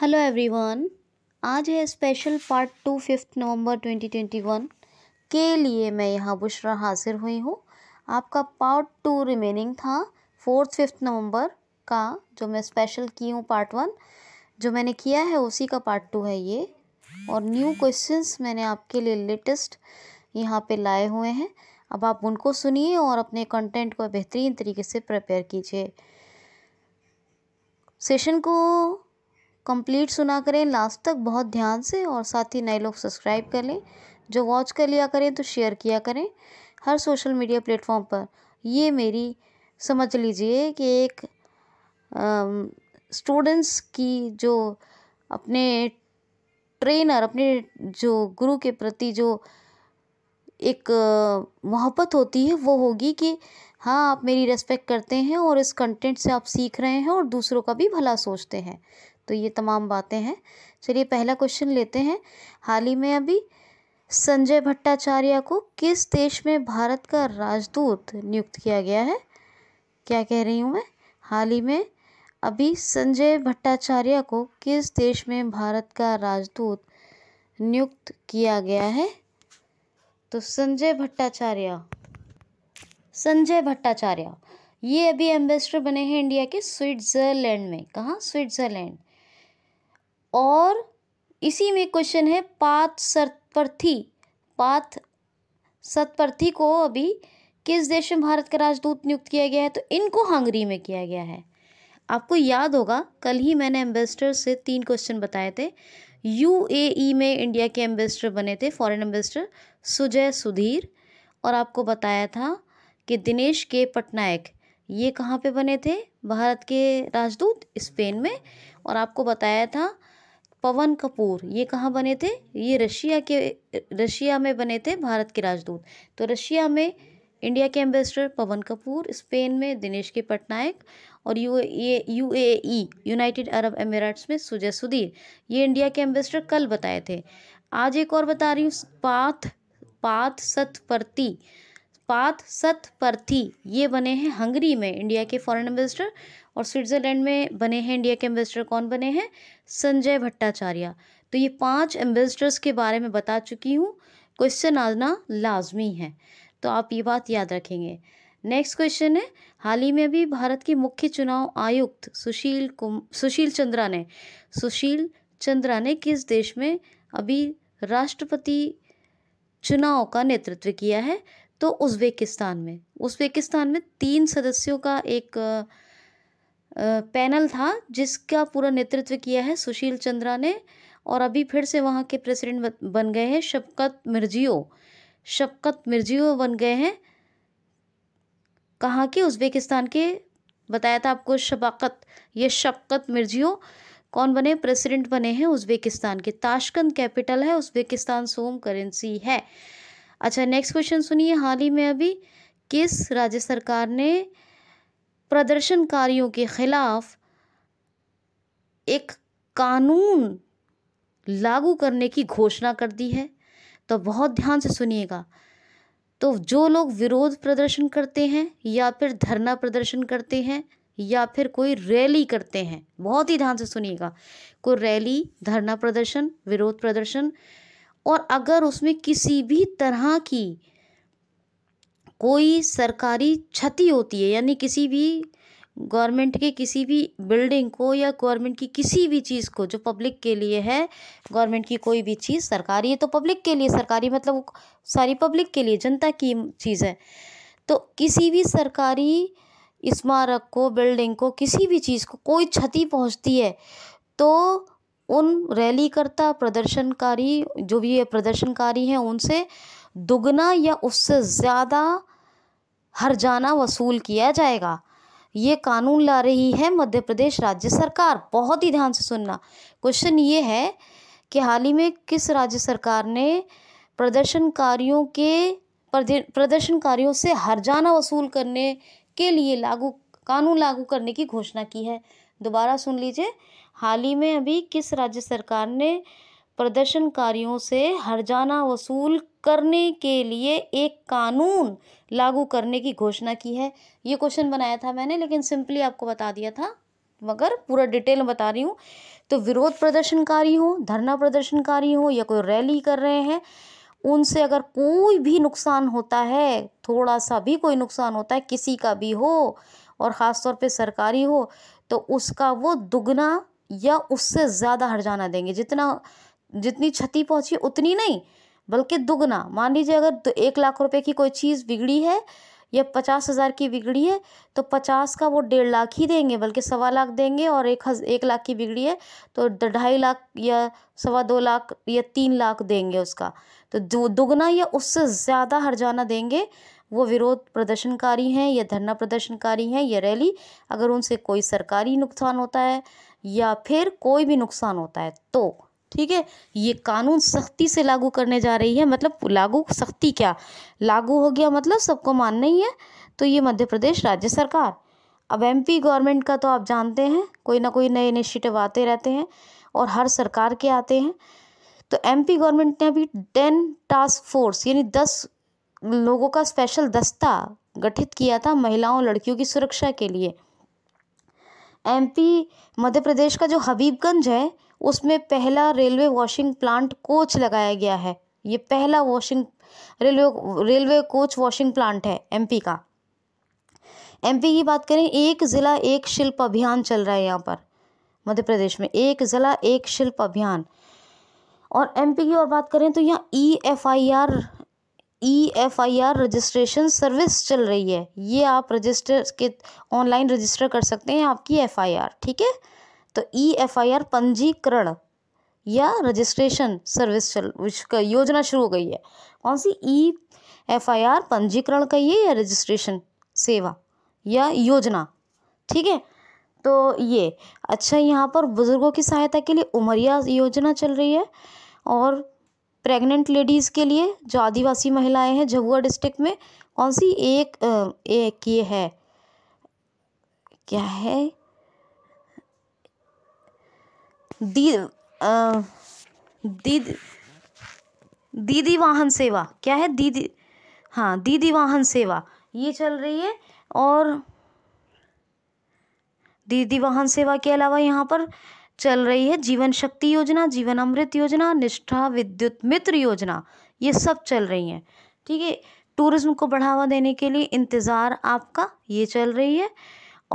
hello everyone आज है special part two fifth November 2021 के लिए मैं यहाँ बुशरा हाजिर हुई हूँ आपका पार्ट टू रिमेनिंग था फोर्थ फिफ्थ नवंबर का जो मैं स्पेशल की हूँ पार्ट वन जो मैंने किया है उसी का पार्ट टू है ये और न्यू क्वेश्चंस मैंने आपके लिए लेटेस्ट यहाँ पे लाए हुए हैं अब आप उनको सुनिए और अपने कंटेंट को बेहतरीन तरीके से प्रपेयर कीजिए सेशन को कंप्लीट सुना करें लास्ट तक बहुत ध्यान से और साथ ही नए लोग सब्सक्राइब कर लें जो वॉच कर लिया करें तो शेयर किया करें हर सोशल मीडिया प्लेटफॉर्म पर ये मेरी समझ लीजिए कि एक स्टूडेंट्स की जो अपने ट्रेनर अपने जो गुरु के प्रति जो एक मोहब्बत होती है वो होगी कि हाँ आप मेरी रेस्पेक्ट करते हैं और इस कंटेंट से आप सीख रहे हैं और दूसरों का भी भला सोचते हैं तो ये तमाम बातें हैं चलिए पहला क्वेश्चन लेते हैं हाल ही में अभी संजय भट्टाचार्य को किस देश में भारत का राजदूत नियुक्त किया गया है क्या कह रही हूँ मैं हाल ही में अभी संजय भट्टाचार्य को किस देश में भारत का राजदूत नियुक्त किया गया है तो संजय भट्टाचार्य संजय भट्टाचार्य ये अभी एम्बेसडर बने हैं इंडिया के स्विट्ज़रलैंड में कहाँ स्विट्ज़रलैंड और इसी में क्वेश्चन है पाथ सतपर्थी पाथ सतपर्थी को अभी किस देश में भारत का राजदूत नियुक्त किया गया है तो इनको हंगरी में किया गया है आपको याद होगा कल ही मैंने एम्बेसडर से तीन क्वेश्चन बताए थे यूएई e में इंडिया के एम्बेसडर बने थे फॉरेन एम्बेसडर सुजय सुधीर और आपको बताया था कि दिनेश के पटनायक ये कहाँ पे बने थे भारत के राजदूत स्पेन में और आपको बताया था पवन कपूर ये कहाँ बने थे ये रशिया के रशिया में बने थे भारत के राजदूत तो रशिया में इंडिया के एम्बेसडर पवन कपूर स्पेन में दिनेश के पटनायक और U A U A E United Arab Emirates में सुजय सुधीर ये इंडिया के एम्बेसडर कल बताए थे आज एक और बता रही हूँ पाथ पाथ सतपर्ती पाथ सतपर्थी ये बने हैं हंगरी में इंडिया के फॉरेन एम्बेसडर और स्विट्ज़रलैंड में बने हैं इंडिया के एम्बेसडर कौन बने हैं संजय भट्टाचार्य तो ये पांच एम्बेसडर्स के बारे में बता चुकी हूँ क्वेश्चन आना लाजमी है तो आप ये बात याद रखेंगे नेक्स्ट क्वेश्चन है हाल ही में भी भारत के मुख्य चुनाव आयुक्त सुशील कुम सुशील चंद्रा ने सुशील चंद्रा ने किस देश में अभी राष्ट्रपति चुनाव का नेतृत्व किया है तो उज्बेकिस्तान में उज्बेकिस्तान में तीन सदस्यों का एक पैनल था जिसका पूरा नेतृत्व किया है सुशील चंद्रा ने और अभी फिर से वहाँ के प्रेसिडेंट बन गए हैं शबकत मिर्जियो शबकत मिर्जियो बन गए हैं कहाँ के उज्बेकिस्तान के बताया था आपको शबाकत ये शबकत मिर्जियो कौन बने प्रेसिडेंट बने हैं उज्बेकिस्तान के ताशकंद कैपिटल है उज्बेकिस्तान सोम करेंसी है अच्छा नेक्स्ट क्वेश्चन सुनिए हाल ही में अभी किस राज्य सरकार ने प्रदर्शनकारियों के खिलाफ एक कानून लागू करने की घोषणा कर दी है तो बहुत ध्यान से सुनिएगा तो जो लोग विरोध प्रदर्शन करते हैं या फिर धरना प्रदर्शन करते हैं या फिर कोई रैली करते हैं बहुत ही ध्यान से सुनिएगा कोई रैली धरना प्रदर्शन विरोध प्रदर्शन और अगर उसमें किसी भी तरह की कोई सरकारी क्षति होती है यानी किसी भी गवर्नमेंट के किसी भी बिल्डिंग को या गवर्नमेंट की किसी भी चीज़ को जो पब्लिक के लिए है गवर्नमेंट की कोई भी चीज़ सरकारी है तो पब्लिक के लिए सरकारी मतलब सारी पब्लिक के लिए जनता की चीज़ है तो किसी भी सरकारी स्मारक को बिल्डिंग को किसी भी चीज़ को कोई क्षति पहुंचती है तो उन रैली करता प्रदर्शनकारी जो भी प्रदर्शनकारी हैं उनसे दुगना या उससे ज़्यादा जाना वसूल किया जाएगा ये कानून ला रही है मध्य प्रदेश राज्य सरकार बहुत ही ध्यान से सुनना क्वेश्चन ये है कि हाल ही में किस राज्य सरकार ने प्रदर्शनकारियों के प्रदर्शनकारियों से जाना वसूल करने के लिए लागू कानून लागू करने की घोषणा की है दोबारा सुन लीजिए हाल ही में अभी किस राज्य सरकार ने प्रदर्शनकारियों से जाना वसूल करने के लिए एक कानून लागू करने की घोषणा की है ये क्वेश्चन बनाया था मैंने लेकिन सिंपली आपको बता दिया था मगर पूरा डिटेल में बता रही हूँ तो विरोध प्रदर्शनकारी हो धरना प्रदर्शनकारी हो या कोई रैली कर रहे हैं उनसे अगर कोई भी नुकसान होता है थोड़ा सा भी कोई नुकसान होता है किसी का भी हो और ख़ास तौर पे सरकारी हो तो उसका वो दुगना या उससे ज़्यादा जाना देंगे जितना जितनी क्षति पहुँची उतनी नहीं बल्कि दुगना मान लीजिए अगर तो एक लाख रुपए की कोई चीज़ बिगड़ी है या पचास हज़ार की बिगड़ी है तो पचास का वो डेढ़ लाख ही देंगे बल्कि सवा लाख देंगे और एक हज एक लाख की बिगड़ी है तो ढाई लाख या सवा दो लाख या तीन लाख देंगे उसका तो दो दुगना या उससे ज़्यादा जाना देंगे वो विरोध प्रदर्शनकारी हैं या धरना प्रदर्शनकारी हैं या रैली अगर उनसे कोई सरकारी नुकसान होता है या फिर कोई भी नुकसान होता है तो ठीक है ये कानून सख्ती से लागू करने जा रही है मतलब लागू सख्ती क्या लागू हो गया मतलब सबको मानना ही है तो ये मध्य प्रदेश राज्य सरकार अब एमपी गवर्नमेंट का तो आप जानते हैं कोई ना कोई नए इनिशिएटिव आते रहते हैं और हर सरकार के आते हैं तो एमपी गवर्नमेंट ने अभी टेन टास्क फोर्स यानी दस लोगों का स्पेशल दस्ता गठित किया था महिलाओं लड़कियों की सुरक्षा के लिए एमपी मध्य प्रदेश का जो हबीबगंज है उसमें पहला रेलवे वॉशिंग प्लांट कोच लगाया गया है ये पहला washing railway railway coach washing plant है एमपी का एमपी की बात करें एक ज़िला एक शिल्प अभियान चल रहा है यहाँ पर मध्य प्रदेश में एक ज़िला एक शिल्प अभियान और एमपी की और बात करें तो यहाँ E F I R E F I R registration service चल रही है ये आप रजिस्टर के ऑनलाइन रजिस्टर कर सकते हैं आपकी एफ आई आर ठीक है तो ई एफ आई आर पंजीकरण या रजिस्ट्रेशन सर्विस चल योजना शुरू हो गई है कौन सी ई एफ आई आर पंजीकरण का ये या रजिस्ट्रेशन सेवा या योजना ठीक है तो ये अच्छा यहाँ पर बुज़ुर्गों की सहायता के लिए उमरिया योजना चल रही है और प्रेग्नेंट लेडीज़ के लिए जो आदिवासी महिलाएं हैं झबुआ डिस्ट्रिक्ट में कौन सी एक एक ये है क्या है दी दीदी दीदी वाहन सेवा क्या है दीदी हाँ दीदी वाहन सेवा ये चल रही है और दीदी वाहन सेवा के अलावा यहाँ पर चल रही है जीवन शक्ति योजना जीवन अमृत योजना निष्ठा विद्युत मित्र योजना ये सब चल रही हैं ठीक है टूरिज्म को बढ़ावा देने के लिए इंतज़ार आपका ये चल रही है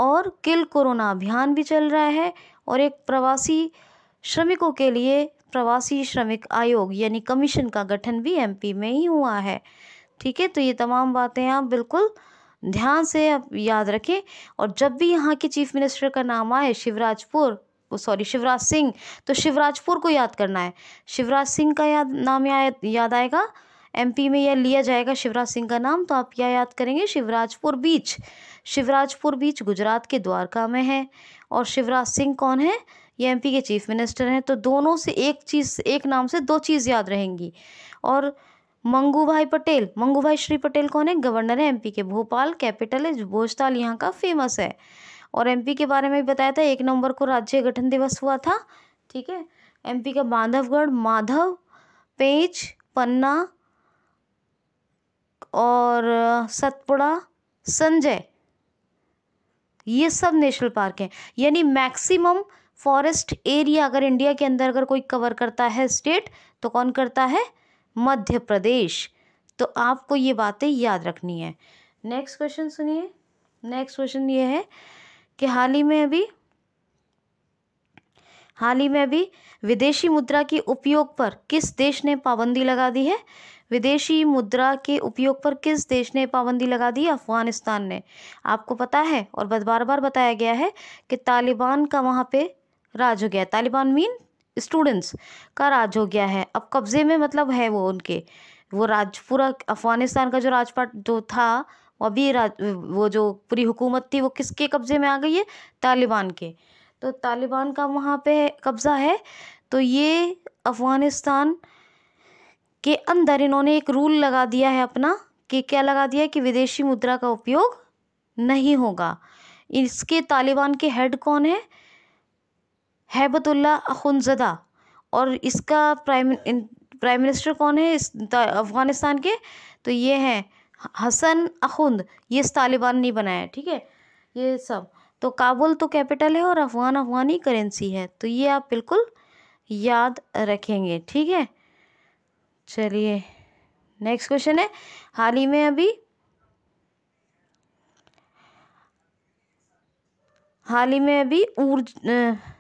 और किल कोरोना अभियान भी चल रहा है और एक प्रवासी श्रमिकों के लिए प्रवासी श्रमिक आयोग यानी कमीशन का गठन भी एमपी में ही हुआ है ठीक है तो ये तमाम बातें आप बिल्कुल ध्यान से आप याद रखें और जब भी यहाँ के चीफ मिनिस्टर का नाम आए शिवराजपुर सॉरी शिवराज सिंह तो शिवराजपुर को याद करना है शिवराज सिंह का याद नाम या, याद आएगा एमपी में यह लिया जाएगा शिवराज सिंह का नाम तो आप क्या याद करेंगे शिवराजपुर बीच शिवराजपुर बीच गुजरात के द्वारका में है और शिवराज सिंह कौन है ये एमपी के चीफ मिनिस्टर हैं तो दोनों से एक चीज़ एक नाम से दो चीज़ याद रहेंगी और मंगू भाई पटेल मंगू भाई श्री पटेल कौन है गवर्नर है एमपी के भोपाल कैपिटल है भोजताल यहाँ का फेमस है और एमपी के बारे में भी बताया था एक नवंबर को राज्य गठन दिवस हुआ था ठीक है एमपी का बांधवगढ़ माधव पेंच पन्ना और सतपुड़ा संजय ये सब नेशनल पार्क हैं यानी मैक्सिमम फॉरेस्ट एरिया अगर इंडिया के अंदर अगर कोई कवर करता है स्टेट तो कौन करता है मध्य प्रदेश तो आपको ये बातें याद रखनी है नेक्स्ट क्वेश्चन सुनिए नेक्स्ट क्वेश्चन ये है कि हाल ही में अभी हाल ही में अभी विदेशी मुद्रा के उपयोग पर किस देश ने पाबंदी लगा दी है विदेशी मुद्रा के उपयोग पर किस देश ने पाबंदी लगा दी अफगानिस्तान ने आपको पता है और बार बार बताया गया है कि तालिबान का वहाँ पे राज हो गया तालिबान मीन स्टूडेंट्स का राज हो गया है अब कब्ज़े में मतलब है वो उनके वो राज पूरा अफ़गानिस्तान का जो राजपाट जो था वो अभी राज वो जो पूरी हुकूमत थी वो किसके कब्ज़े में आ गई है तालिबान के तो तालिबान का वहाँ पे कब्ज़ा है तो ये अफ़गानिस्तान के अंदर इन्होंने एक रूल लगा दिया है अपना कि क्या लगा दिया है कि विदेशी मुद्रा का उपयोग नहीं होगा इसके तालिबान के हेड कौन है हैबतुल्ला अखुनज़दा और इसका प्राइम प्राइम मिनिस्टर कौन है इस अफ़गानिस्तान के तो ये हैं हसन अखुंद ये तालिबान ने बनाया ठीक है ये सब तो काबुल तो कैपिटल है और अफ़गान अफ़गानी करेंसी है तो ये आप बिल्कुल याद रखेंगे ठीक है चलिए नेक्स्ट क्वेश्चन है हाल ही में अभी हाल ही में अभी ऊर्जा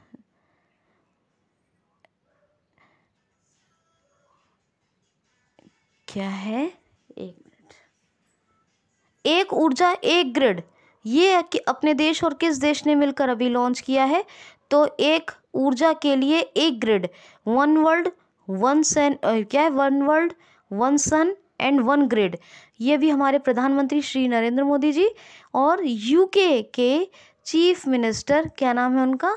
क्या है एक मिनट एक ऊर्जा एक ग्रिड ये कि अपने देश और किस देश ने मिलकर अभी लॉन्च किया है तो एक ऊर्जा के लिए एक grid one world one sun क्या है one world one sun and one grid ये भी हमारे प्रधानमंत्री श्री नरेंद्र मोदी जी और यूके के चीफ मिनिस्टर क्या नाम है उनका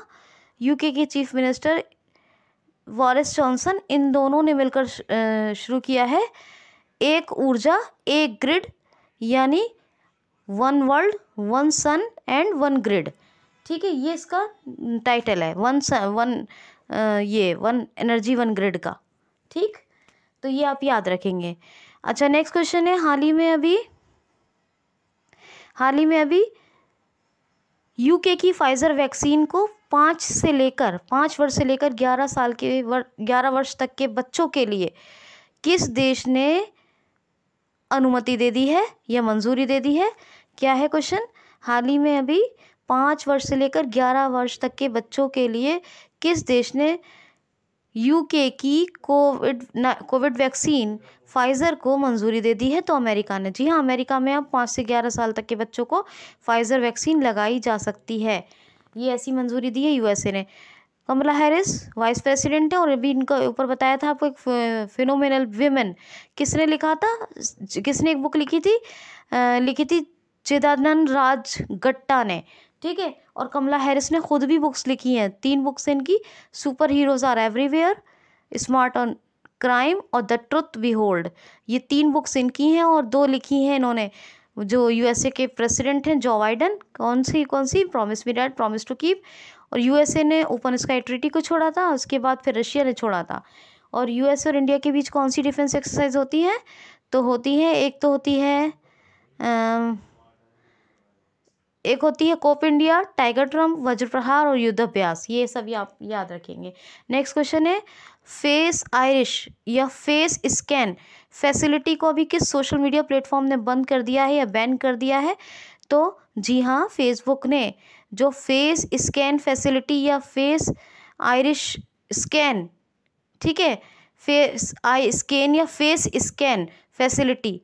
यूके के चीफ मिनिस्टर वॉरिस जॉनसन इन दोनों ने मिलकर शुरू किया है एक ऊर्जा एक ग्रिड यानी one world one sun and one grid ठीक है ये इसका टाइटल है वन सन वन ये वन एनर्जी वन ग्रिड का ठीक तो ये आप याद रखेंगे अच्छा नेक्स्ट क्वेश्चन है हाल ही में अभी हाल ही में अभी यूके की फाइजर वैक्सीन को पाँच से लेकर पाँच वर्ष से लेकर ग्यारह साल के वर ग्यारह वर्ष तक के बच्चों के लिए किस देश ने अनुमति दे दी है या मंजूरी दे दी है क्या है क्वेश्चन हाल ही में अभी पाँच वर्ष से लेकर ग्यारह वर्ष तक के बच्चों के लिए किस देश ने यूके की कोविड कोविड वैक्सीन फाइज़र को मंजूरी दे दी है तो अमेरिका ने जी हाँ अमेरिका में अब पाँच से ग्यारह साल तक के बच्चों को फाइज़र वैक्सीन लगाई जा सकती है ये ऐसी मंजूरी दी है यूएसए ने कमला हैरिस वाइस प्रेसिडेंट है और अभी इनके ऊपर बताया था आपको एक फिनोमिनल वीमेन किसने लिखा था किसने एक बुक लिखी थी आ, लिखी थी चिदानंद राज गट्टा ने ठीक है और कमला हैरिस ने खुद भी बुक्स लिखी हैं तीन बुक्स हैं इनकी superheroes are everywhere smart on crime और द ट्रुथ बी होल्ड ये तीन बुक्स इनकी हैं और दो लिखी हैं इन्होंने जो यूएसए के प्रेसिडेंट हैं जो बाइडन कौन सी कौन सी promise me dad promise to keep और यूएसए ने ओपन स्काई ट्रिटी को छोड़ा था उसके बाद फिर रशिया ने छोड़ा था और यूएस और इंडिया के बीच कौन सी डिफेंस एक्सरसाइज होती है तो होती है एक तो होती है एक होती है कोप इंडिया टाइगर वज्र प्रहार और युद्धाभ्यास ये सब आप याद रखेंगे नेक्स्ट क्वेश्चन है फेस आयरिश या फेस स्कैन फैसिलिटी को अभी किस सोशल मीडिया प्लेटफॉर्म ने बंद कर दिया है या बैन कर दिया है तो जी हाँ फेसबुक ने जो फेस स्कैन फैसिलिटी या फेस आयरिश स्कैन ठीक है फेस आई स्कैन या फेस स्कैन फैसिलिटी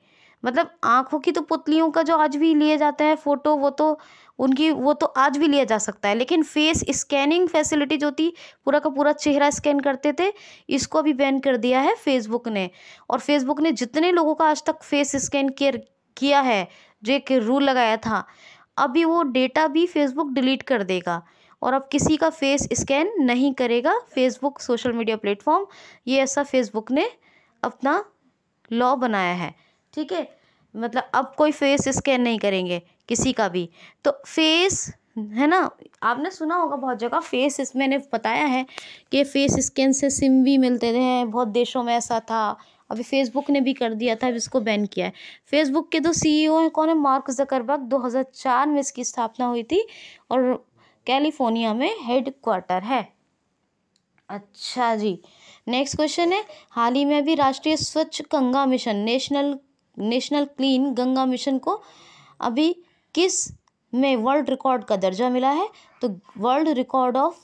मतलब आँखों की तो पुतलियों का जो आज भी लिया जाता है फ़ोटो वो तो उनकी वो तो आज भी लिया जा सकता है लेकिन फेस स्कैनिंग फैसिलिटी जो थी पूरा का पूरा चेहरा स्कैन करते थे इसको भी बैन कर दिया है फेसबुक ने और फेसबुक ने जितने लोगों का आज तक फेस स्कैन किया है जो एक रूल लगाया था अभी वो डेटा भी फेसबुक डिलीट कर देगा और अब किसी का फेस स्कैन नहीं करेगा फेसबुक सोशल मीडिया प्लेटफॉर्म ये ऐसा फेसबुक ने अपना लॉ बनाया है ठीक है मतलब अब कोई फेस स्कैन नहीं करेंगे किसी का भी तो फेस है ना आपने सुना होगा बहुत जगह फेस इस मैंने बताया है कि फेस स्कैन से सिम भी मिलते थे बहुत देशों में ऐसा था अभी फेसबुक ने भी कर दिया था अब इसको बैन किया है फेसबुक के तो सीईओ हैं कौन है मार्क जकरबर्ग 2004 में इसकी स्थापना हुई थी और कैलिफोर्निया में हेड क्वार्टर है अच्छा जी नेक्स्ट क्वेश्चन है हाल ही में भी राष्ट्रीय स्वच्छ Ganga mission national national clean Ganga mission को अभी किस में वर्ल्ड रिकॉर्ड का दर्जा मिला है तो world record of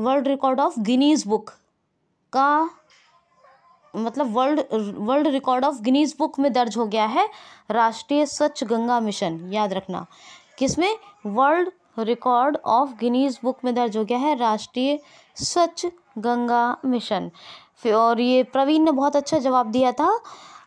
world record of Guinness book का मतलब world world record of Guinness book में दर्ज हो गया है राष्ट्रीय स्वच्छ गंगा मिशन याद रखना किसमें world record of Guinness book में दर्ज हो गया है राष्ट्रीय स्वच्छ गंगा मिशन और ये प्रवीण ने बहुत अच्छा जवाब दिया था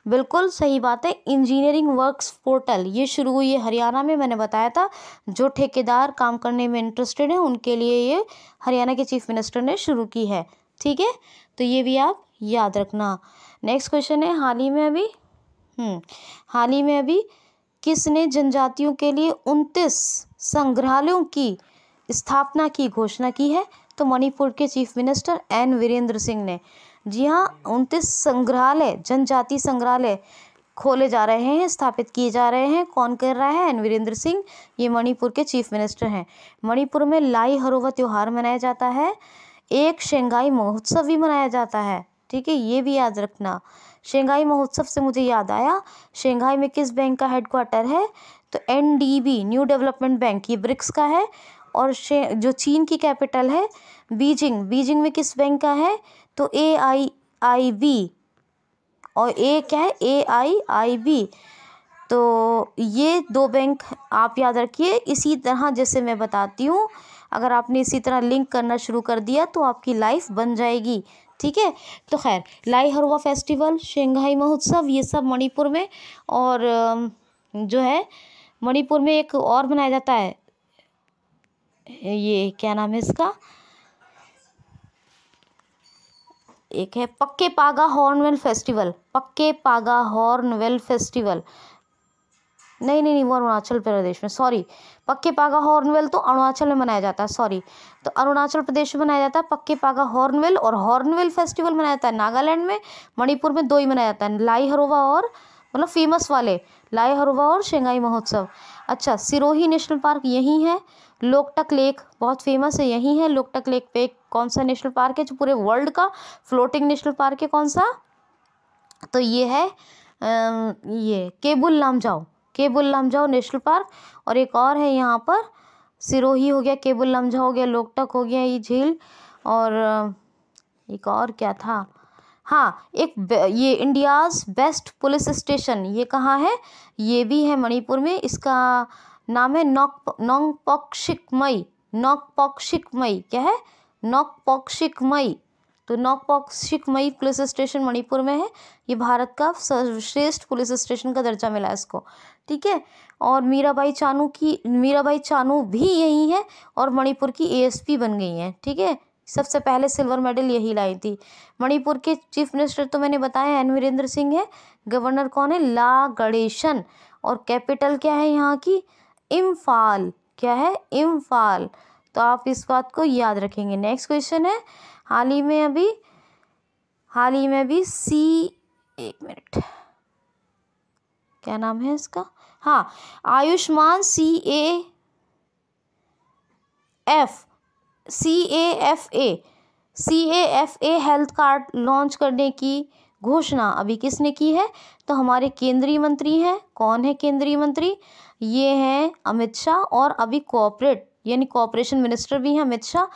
बिल्कुल सही बात है इंजीनियरिंग वर्क्स पोर्टल ये शुरू हुई है हरियाणा में मैंने बताया था जो ठेकेदार काम करने में इंटरेस्टेड हैं उनके लिए ये हरियाणा के चीफ मिनिस्टर ने शुरू की है ठीक है तो ये भी आप याद रखना नेक्स्ट क्वेश्चन है हाल ही में अभी हम्म, हाल ही में अभी किसने जनजातियों के लिए उनतीस संग्रहालयों की स्थापना की घोषणा की है तो मणिपुर के chief minister N Virendra Singh ने जी हाँ उनतीस संग्रहालय जनजाति संग्रहालय खोले जा रहे हैं स्थापित किए जा रहे हैं कौन कर रहा है एन वीरेंद्र सिंह ये मणिपुर के चीफ मिनिस्टर हैं मणिपुर में लाई हरोवा त्यौहार मनाया जाता है एक शेंगाई महोत्सव भी मनाया जाता है ठीक है ये भी याद रखना शंघाई महोत्सव से मुझे याद आया शंघाई में किस बैंक का हेडक्वार्टर है तो एन न्यू डेवलपमेंट बैंक ये ब्रिक्स का है और जो चीन की कैपिटल है बीजिंग बीजिंग में किस बैंक का है तो ए आई आई बी और ए क्या है ए आई आई बी तो ये दो बैंक आप याद रखिए इसी तरह जैसे मैं बताती हूँ अगर आपने इसी तरह लिंक करना शुरू कर दिया तो आपकी लाइफ बन जाएगी ठीक है तो खैर लाई हरवा फेस्टिवल शंघाई महोत्सव ये सब मणिपुर में और जो है मणिपुर में एक और मनाया जाता है ये क्या नाम है इसका एक है पक्के पागा हॉर्नवेल फेस्टिवल पक्के पागा हॉर्नवेल फेस्टिवल नहीं नहीं नहीं वो अरुणाचल प्रदेश में सॉरी पक्के पागा हॉर्नवेल तो अरुणाचल में मनाया जाता है सॉरी तो अरुणाचल प्रदेश में मनाया जाता है पक्के पागा हॉर्नवेल और हॉर्नवेल फेस्टिवल मनाया जाता है नागालैंड में मणिपुर में दो ही मनाया जाता है लाई हरोवा और मतलब फेमस वाले लाई हरोवा और शेंगाई महोत्सव अच्छा सिरोही नेशनल पार्क यहीं है लोकटक लेक बहुत फेमस है यहीं है लोकटक लेक पे कौन सा नेशनल पार्क है जो पूरे वर्ल्ड का फ्लोटिंग नेशनल पार्क है कौन सा तो ये है ये केबुल नाम जाओ केबुल लमझाओ नेशनल पार्क और एक और है यहाँ पर सिरोही हो गया केबुल लमझा हो गया लोकटक हो गया ये झील और एक और क्या था हाँ एक ये इंडियाज़ बेस्ट पुलिस स्टेशन ये कहाँ है ये भी है मणिपुर में इसका नाम है नोक नौक नौपौक्षिकमई मई क्या है नोक मई तो नौकपौक्षिकमई पुलिस स्टेशन मणिपुर में है ये भारत का सर्वश्रेष्ठ पुलिस स्टेशन का दर्जा मिला इसको ठीक है और मीराबाई चानू की मीराबाई चानू भी यही हैं और मणिपुर की एएसपी बन गई हैं ठीक है सबसे पहले सिल्वर मेडल यही लाई थी मणिपुर के चीफ मिनिस्टर तो मैंने बताया एन वीरेंद्र सिंह है गवर्नर कौन है ला गणेशन और कैपिटल क्या है यहाँ की इम्फाल क्या है इम्फाल तो आप इस बात को याद रखेंगे नेक्स्ट क्वेश्चन है हाल ही में अभी हाल ही में अभी सी एक मिनट क्या नाम है इसका हाँ Ayushman C A F C A F A C A F A health card launch करने की घोषणा अभी किसने की है तो हमारे केंद्रीय मंत्री हैं कौन है केंद्रीय मंत्री ये हैं अमित शाह और अभी कॉपरेट यानी कॉपरेशन मिनिस्टर भी हैं अमित शाह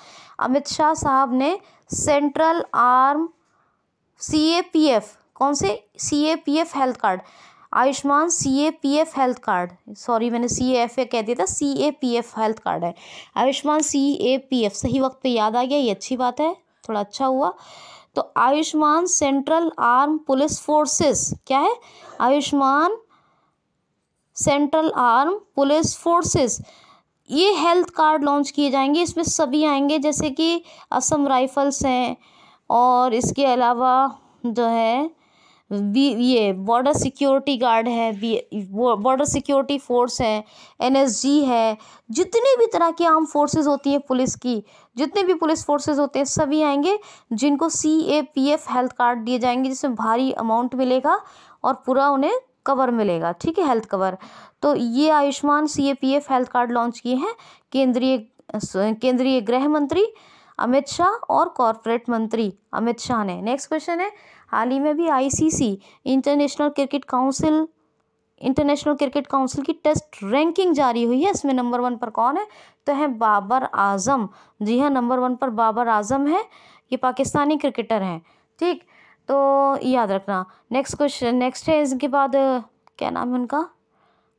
अमित शाह साहब ने central arm C A P F कौन से C A P F health card Ayushman C A P F health card sorry मैंने सी एफ ए कह दिया था C A P F health card है Ayushman C A P F सही वक्त पे याद आ गया ये अच्छी बात है थोड़ा अच्छा हुआ तो Ayushman central arm police forces क्या है Ayushman central arm police forces ये हेल्थ कार्ड लॉन्च किए जाएंगे इसमें सभी आएंगे जैसे कि असम राइफल्स हैं और इसके अलावा जो है ये बॉर्डर सिक्योरिटी गार्ड है बॉर्डर सिक्योरिटी फोर्स है एनएसजी है जितनी भी तरह की आर्म फोर्सेस होती है पुलिस की जितने भी पुलिस फोर्सेस होते हैं सभी आएंगे जिनको C A P F health card दिए जाएंगे जिसमें भारी अमाउंट मिलेगा और पूरा उन्हें कवर मिलेगा ठीक है हेल्थ कवर तो ये Ayushman C A P F health card launch किए हैं केंद्रीय केंद्रीय गृह मंत्री अमित शाह और कॉरपोरेट मंत्री अमित शाह ने नेक्स्ट क्वेश्चन है हाल ही में भी ICC international cricket council international cricket council की टेस्ट रैंकिंग जारी हुई है इसमें नंबर वन पर कौन है तो है बाबर आजम जी हाँ नंबर वन पर बाबर आजम है ये पाकिस्तानी क्रिकेटर हैं ठीक तो याद रखना नेक्स्ट क्वेश्चन नेक्स्ट है इसके बाद क्या नाम है उनका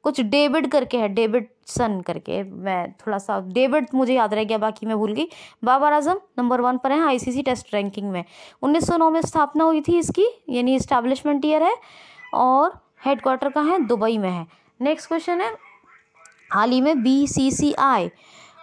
कुछ डेविड करके है डेविड सन करके मैं थोड़ा सा डेविड मुझे याद रह गया बाकी मैं भूल गई बाबर आजम नंबर वन पर हैं आईसीसी टेस्ट रैंकिंग में 1909 में स्थापना हुई थी इसकी यानी इस्टेब्लिशमेंट ईयर है और हेडक्वार्टर कहाँ है दुबई में है नेक्स्ट क्वेश्चन है हाल ही में B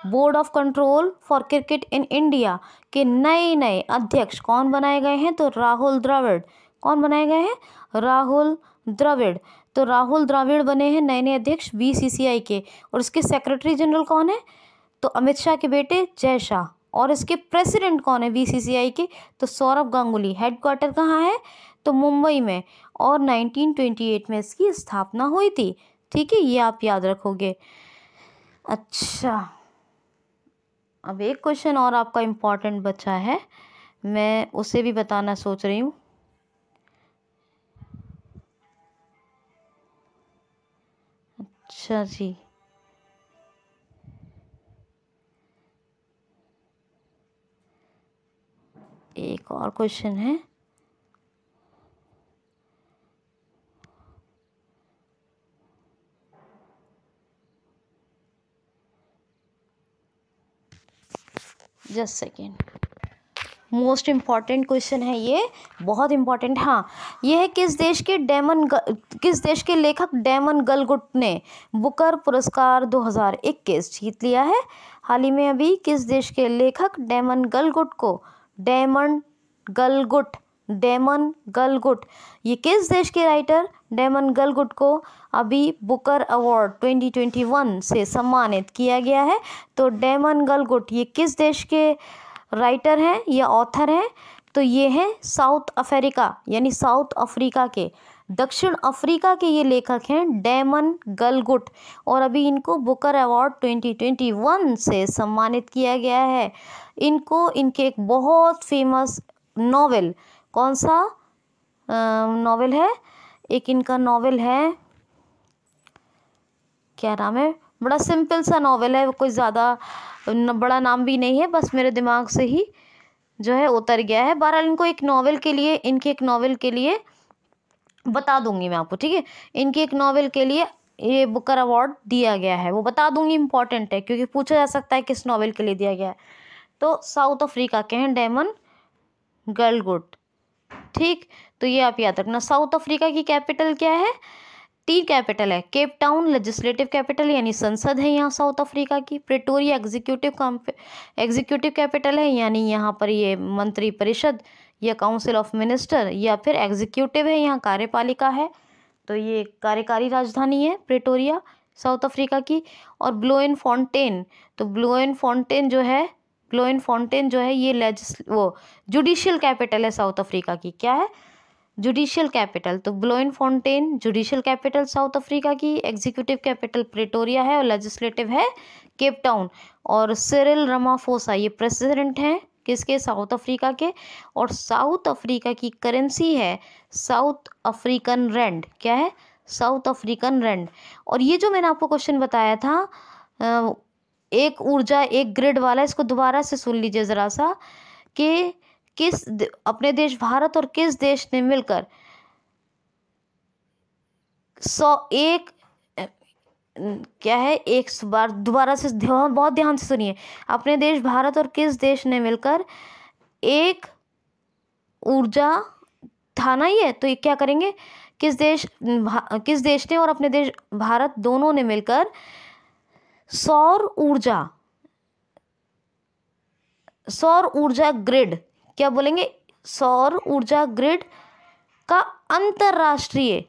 board of control for cricket in India के नए नए अध्यक्ष कौन बनाए गए हैं तो राहुल द्रविड़ कौन बनाए गए हैं राहुल द्रविड़ तो राहुल द्रविड़ बने हैं नए नए अध्यक्ष बीसीसीआई के और इसके सेक्रेटरी जनरल कौन है तो अमित शाह के बेटे जय शाह और इसके प्रेसिडेंट कौन है बीसीसीआई के तो सौरभ गांगुली हेडक्वार्टर कहाँ है तो मुंबई में और 1928 में इसकी स्थापना हुई थी ठीक है ये आप याद रखोगे अच्छा अब एक क्वेश्चन और आपका इम्पोर्टेंट बचा है मैं उसे भी बताना सोच रही हूँ अच्छा जी एक और क्वेश्चन है just second most important question है ये बहुत इम्पॉर्टेंट हाँ ये है किस देश के डैमन ग, किस देश के लेखक डैमन गलगुट ने बुकर पुरस्कार 2021 जीत लिया है हाल ही में अभी किस देश के लेखक डैमन गलगुट को डैमन गलगुट डैमन गलगुट ये किस देश के राइटर डैमन गलगुट को अभी बुकर अवार्ड 2021 से सम्मानित किया गया है तो डैमन गलगुट ये किस देश के राइटर हैं या ऑथर हैं तो ये हैं साउथ अफ्रीका यानी साउथ अफ्रीका के दक्षिण अफ्रीका के ये लेखक हैं डेमन गलगुट और अभी इनको बुकर अवार्ड 2021 से सम्मानित किया गया है इनको इनके एक बहुत फेमस नावल कौन सा नावल है एक इनका नावल है क्या नाम है बड़ा सिंपल सा नावल है कोई ज़्यादा बड़ा नाम भी नहीं है बस मेरे दिमाग से ही जो है उतर गया है बहरहाल इनको एक नावल के लिए इनके एक नावल के लिए बता दूंगी मैं आपको ठीक है इनके एक नावल के लिए ये बुकर अवार्ड दिया गया है वो बता दूंगी इंपॉर्टेंट है क्योंकि पूछा जा सकता है किस नावल के लिए दिया गया है तो साउथ अफ्रीका के हैं डेमन गर्लगुड ठीक तो ये आप याद रखना साउथ अफ्रीका की कैपिटल क्या है तीन कैपिटल है केप टाउन लेजिस्लेटिव कैपिटल यानी संसद है यहाँ साउथ अफ्रीका की प्रिटोरिया एग्जीक्यूटिव एग्जीक्यूटिव कैपिटल है यानी यहाँ पर ये मंत्री परिषद या काउंसिल ऑफ मिनिस्टर या फिर एग्जीक्यूटिव है यहाँ कार्यपालिका है तो ये कार्यकारी राजधानी है प्रिटोरिया साउथ अफ्रीका की और ब्लोइन फाउंटेन तो ब्लोइन फाउंटेन जो है ब्लोइन फाउंटेन जो है ये लेजिस वो जुडिशियल कैपिटल है साउथ अफ्रीका की क्या है जुडिशियल कैपिटल तो Bloemfontein judicial capital South Africa की एग्जीक्यूटिव कैपिटल प्रेटोरिया है और लेजिस्लेटिव है केप टाउन और सिरिल रमाफोसा ये प्रेसिडेंट हैं किसके साउथ अफ्रीका के और साउथ अफ्रीका की करेंसी है साउथ अफ्रीकन रेंड क्या है साउथ अफ्रीकन रेंड और ये जो मैंने आपको क्वेश्चन बताया था एक ऊर्जा एक ग्रिड वाला इसको दोबारा से सुन लीजिए ज़रा सा कि किस अपने देश भारत और किस देश ने मिलकर सौ एक क्या है एक बार दोबारा से ध्यान बहुत ध्यान से सुनिए अपने देश भारत और किस देश ने मिलकर एक ऊर्जा था ना ये तो ये क्या करेंगे किस देश किस देश ने और अपने देश भारत दोनों ने मिलकर सौर ऊर्जा सौर ऊर्जा ग्रिड क्या बोलेंगे सौर ऊर्जा ग्रिड का अंतर्राष्ट्रीय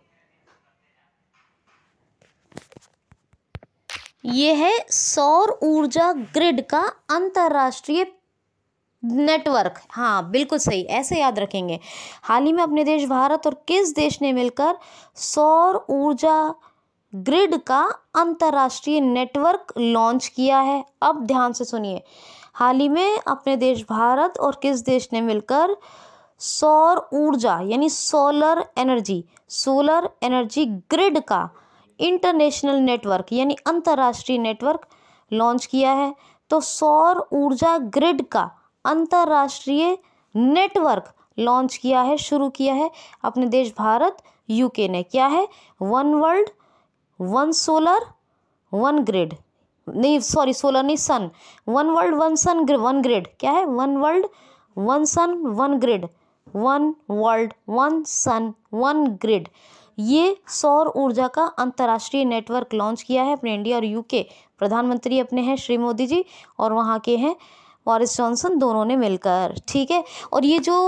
यह है सौर ऊर्जा ग्रिड का अंतर्राष्ट्रीय नेटवर्क हाँ बिल्कुल सही ऐसे याद रखेंगे हाल ही में अपने देश भारत और किस देश ने मिलकर सौर ऊर्जा ग्रिड का अंतर्राष्ट्रीय नेटवर्क लॉन्च किया है अब ध्यान से सुनिए हाल ही में अपने देश भारत और किस देश ने मिलकर सौर ऊर्जा यानी solar energy solar energy grid का इंटरनेशनल नेटवर्क यानी अंतर्राष्ट्रीय नेटवर्क लॉन्च किया है तो सौर ऊर्जा ग्रिड का अंतर्राष्ट्रीय नेटवर्क लॉन्च किया है शुरू किया है अपने देश भारत यूके ने क्या है one world one solar one grid नहीं सॉरी सोलर नहीं sun one world one sun one grid क्या है one world one sun one grid one world one sun one grid ये सौर ऊर्जा का अंतर्राष्ट्रीय नेटवर्क लॉन्च किया है अपने इंडिया और यूके प्रधानमंत्री अपने हैं श्री मोदी जी और वहाँ के हैं वॉरिस जॉनसन दोनों ने मिलकर ठीक है और ये जो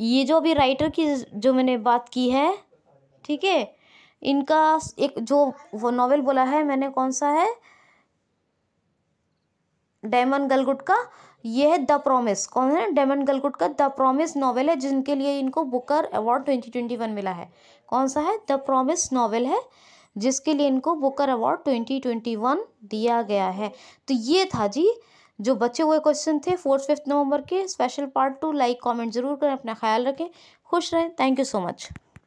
ये जो अभी राइटर की जो मैंने बात की है ठीक है इनका एक जो वो नॉवेल बोला है मैंने कौन सा है डायमन गलगुट का ये है द प्रॉमिस कौन है डायमन गलगुट का द प्रॉमिस नॉवेल है जिनके लिए इनको Booker award twenty twenty one मिला है कौन सा है द प्रॉमिस नॉवेल है जिसके लिए इनको Booker award twenty twenty one दिया गया है तो ये था जी जो बचे हुए क्वेश्चन थे फोर्थ फिफ्थ नवंबर के special part two like comment जरूर करें अपना ख्याल रखें खुश रहें थैंक यू सो मच